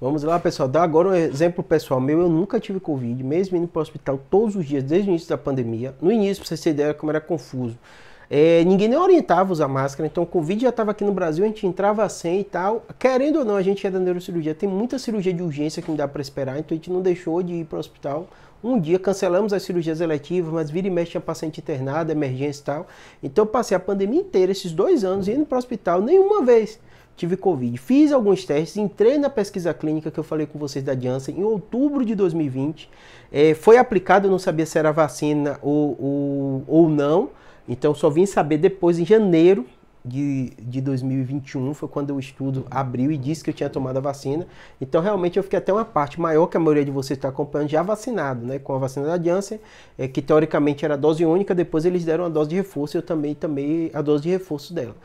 Vamos lá, pessoal. Dá agora um exemplo pessoal meu. Eu nunca tive Covid, mesmo indo para o hospital todos os dias, desde o início da pandemia. No início, para vocês terem ideia como era confuso. É, ninguém nem orientava usar máscara, então o Covid já estava aqui no Brasil, a gente entrava sem e tal. Querendo ou não, a gente é da neurocirurgia. Tem muita cirurgia de urgência que não dá para esperar, então a gente não deixou de ir para o hospital. Um dia cancelamos as cirurgias eletivas, mas vira e mexe tinha paciente internado, emergência e tal. Então eu passei a pandemia inteira, esses dois anos, indo para o hospital nenhuma vez tive Covid. Fiz alguns testes, entrei na pesquisa clínica que eu falei com vocês da Janssen em outubro de 2020. É, foi aplicado, eu não sabia se era vacina ou, ou, ou não, então só vim saber depois em janeiro de, de 2021 foi quando o estudo abriu e disse que eu tinha tomado a vacina. Então, realmente, eu fiquei até uma parte maior que a maioria de vocês está acompanhando já vacinado, né? Com a vacina da Janssen, é, que teoricamente era dose única, depois eles deram a dose de reforço e eu também tomei a dose de reforço dela.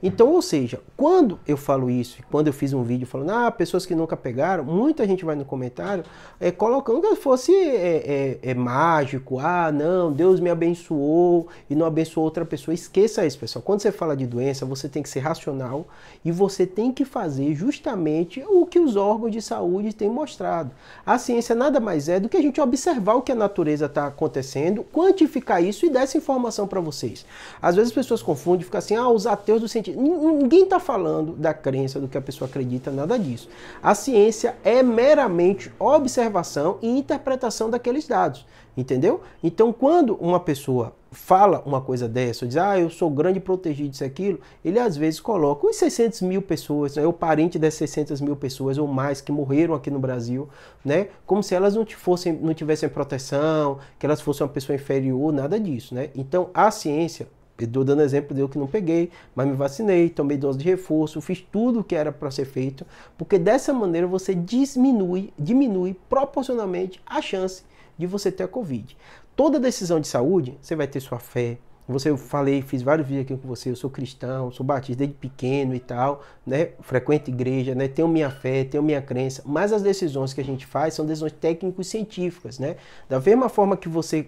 Então, ou seja, quando eu falo isso, quando eu fiz um vídeo falando, ah, pessoas que nunca pegaram, muita gente vai no comentário é, colocando que fosse é, é, é mágico, ah, não, Deus me abençoou e não abençoou outra pessoa. Esqueça isso, pessoal. Quando você fala de doença, doença, você tem que ser racional e você tem que fazer justamente o que os órgãos de saúde têm mostrado. A ciência nada mais é do que a gente observar o que a natureza está acontecendo, quantificar isso e dar essa informação para vocês. Às vezes as pessoas confundem, ficam assim, ah, os ateus do cientista. Ninguém está falando da crença, do que a pessoa acredita, nada disso. A ciência é meramente observação e interpretação daqueles dados. Entendeu? Então, quando uma pessoa fala uma coisa dessa, diz, ah, eu sou grande protegido disso, aquilo, ele às vezes coloca os 600 mil pessoas, né, o parente das 600 mil pessoas ou mais que morreram aqui no Brasil, né, como se elas não, fossem, não tivessem proteção, que elas fossem uma pessoa inferior, nada disso, né. Então, a ciência, Estou dando exemplo de eu que não peguei, mas me vacinei, tomei dose de reforço, fiz tudo o que era para ser feito, porque dessa maneira você diminui, diminui proporcionalmente a chance de você ter a Covid. Toda decisão de saúde, você vai ter sua fé, você eu falei, fiz vários vídeos aqui com você, eu sou cristão, sou batista desde pequeno e tal, né? Frequento igreja, né? Tenho minha fé, tenho minha crença, mas as decisões que a gente faz são decisões técnicos científicas, né? Da mesma forma que você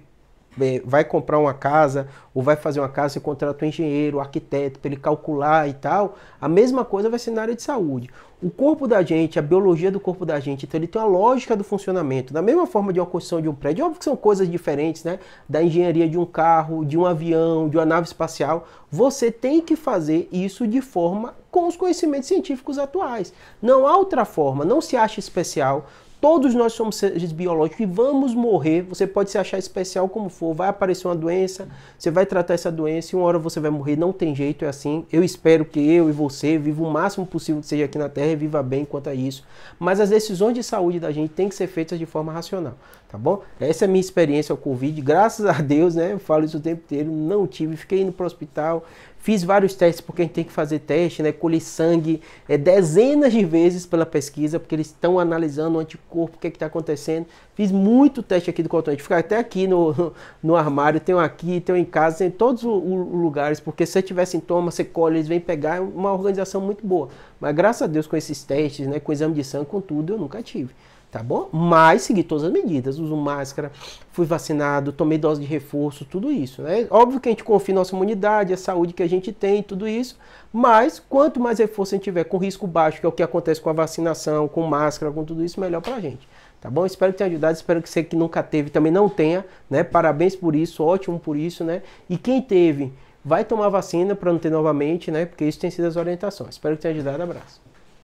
vai comprar uma casa ou vai fazer uma casa, você contrata um engenheiro, um arquiteto para ele calcular e tal. A mesma coisa vai ser na área de saúde. O corpo da gente, a biologia do corpo da gente, então ele tem uma lógica do funcionamento. Da mesma forma de uma construção de um prédio, óbvio que são coisas diferentes, né? Da engenharia de um carro, de um avião, de uma nave espacial. Você tem que fazer isso de forma com os conhecimentos científicos atuais. Não há outra forma, não se acha especial, Todos nós somos seres biológicos e vamos morrer. Você pode se achar especial como for, vai aparecer uma doença, você vai tratar essa doença e uma hora você vai morrer. Não tem jeito, é assim. Eu espero que eu e você viva o máximo possível que seja aqui na Terra e viva bem quanto a isso. Mas as decisões de saúde da gente têm que ser feitas de forma racional, tá bom? Essa é a minha experiência o Covid. Graças a Deus, né? Eu falo isso o tempo inteiro. Não tive, fiquei indo para o hospital, Fiz vários testes, porque a gente tem que fazer teste, né? Colhi sangue é, dezenas de vezes pela pesquisa, porque eles estão analisando o anticorpo, o que é está acontecendo. Fiz muito teste aqui do cotonete. Ficar até aqui no, no, armário, tenho aqui, tenho em casa, em todos os lugares, porque se tiver sintoma, você colhe, eles vêm pegar. É uma organização muito boa. Mas graças a Deus, com esses testes, né? Com exame de sangue, com tudo, eu nunca tive tá bom? Mas segui todas as medidas, uso máscara, fui vacinado, tomei dose de reforço, tudo isso, né? Óbvio que a gente confia em nossa imunidade, a saúde que a gente tem, tudo isso, mas quanto mais reforço a gente tiver com risco baixo, que é o que acontece com a vacinação, com máscara, com tudo isso, melhor pra gente. Tá bom? Espero que tenha ajudado, espero que você que nunca teve também não tenha, né? Parabéns por isso, ótimo por isso, né? E quem teve, vai tomar vacina para não ter novamente, né? Porque isso tem sido as orientações. Espero que tenha ajudado, abraço.